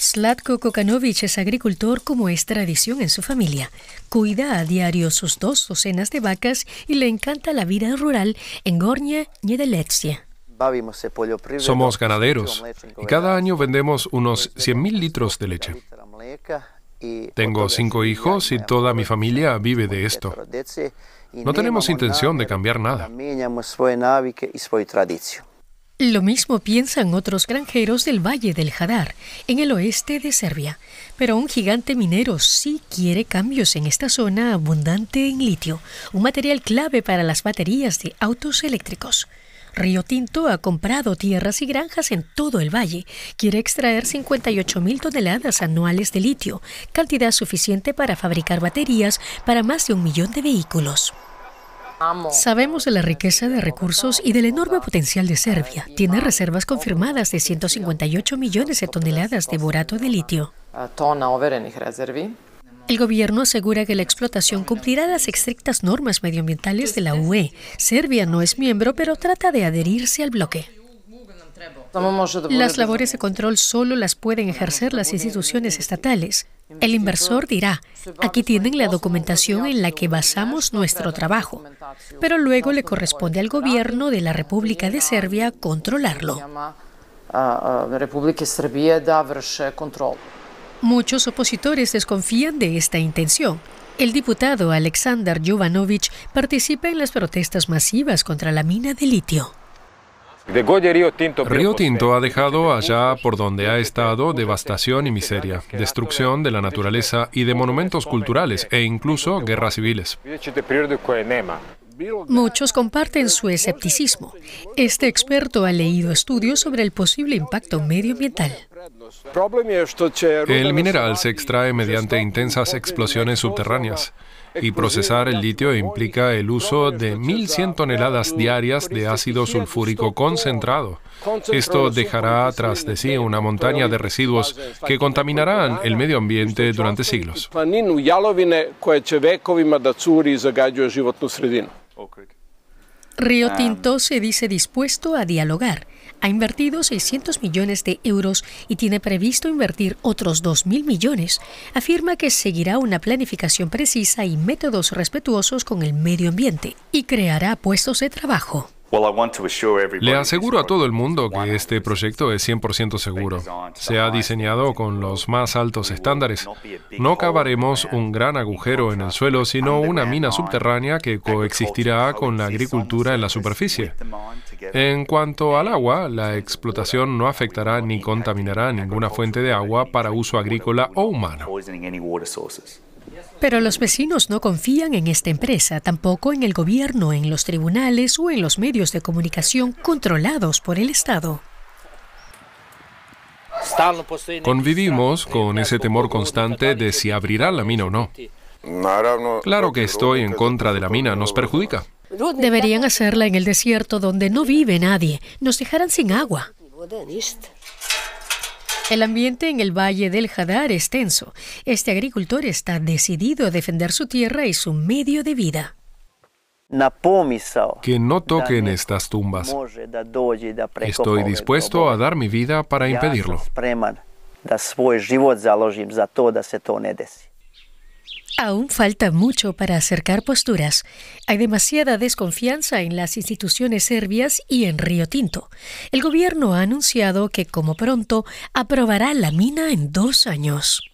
Slatko Kokanovic es agricultor como es tradición en su familia. Cuida a diario sus dos docenas de vacas y le encanta la vida rural en Gornia Niedeleccia. Somos ganaderos y cada año vendemos unos 100.000 litros de leche. Tengo cinco hijos y toda mi familia vive de esto. No tenemos intención de cambiar nada. Lo mismo piensan otros granjeros del Valle del Jadar, en el oeste de Serbia, pero un gigante minero sí quiere cambios en esta zona abundante en litio, un material clave para las baterías de autos eléctricos. Río Tinto ha comprado tierras y granjas en todo el valle. Quiere extraer 58 toneladas anuales de litio, cantidad suficiente para fabricar baterías para más de un millón de vehículos. Sabemos de la riqueza de recursos y del enorme potencial de Serbia. Tiene reservas confirmadas de 158 millones de toneladas de borato de litio. El gobierno asegura que la explotación cumplirá las estrictas normas medioambientales de la UE. Serbia no es miembro, pero trata de adherirse al bloque. Las labores de control solo las pueden ejercer las instituciones estatales. El inversor dirá, aquí tienen la documentación en la que basamos nuestro trabajo, pero luego le corresponde al gobierno de la República de Serbia controlarlo. Muchos opositores desconfían de esta intención. El diputado Aleksandar Jovanovic participa en las protestas masivas contra la mina de litio. Río Tinto ha dejado allá por donde ha estado devastación y miseria, destrucción de la naturaleza y de monumentos culturales e incluso guerras civiles. Muchos comparten su escepticismo. Este experto ha leído estudios sobre el posible impacto medioambiental. El mineral se extrae mediante intensas explosiones subterráneas y procesar el litio implica el uso de 1.100 toneladas diarias de ácido sulfúrico concentrado. Esto dejará tras de sí una montaña de residuos que contaminarán el medio ambiente durante siglos. Río Tinto se dice dispuesto a dialogar ha invertido 600 millones de euros y tiene previsto invertir otros 2.000 millones, afirma que seguirá una planificación precisa y métodos respetuosos con el medio ambiente y creará puestos de trabajo. Le aseguro a todo el mundo que este proyecto es 100% seguro. Se ha diseñado con los más altos estándares. No cavaremos un gran agujero en el suelo, sino una mina subterránea que coexistirá con la agricultura en la superficie. En cuanto al agua, la explotación no afectará ni contaminará ninguna fuente de agua para uso agrícola o humano. Pero los vecinos no confían en esta empresa, tampoco en el gobierno, en los tribunales o en los medios de comunicación controlados por el Estado. Convivimos con ese temor constante de si abrirá la mina o no. Claro que estoy en contra de la mina, nos perjudica. Deberían hacerla en el desierto donde no vive nadie. Nos dejarán sin agua. El ambiente en el valle del Hadar es tenso. Este agricultor está decidido a defender su tierra y su medio de vida. Que no toquen estas tumbas. Estoy dispuesto a dar mi vida para impedirlo. Aún falta mucho para acercar posturas. Hay demasiada desconfianza en las instituciones serbias y en Río Tinto. El gobierno ha anunciado que como pronto aprobará la mina en dos años.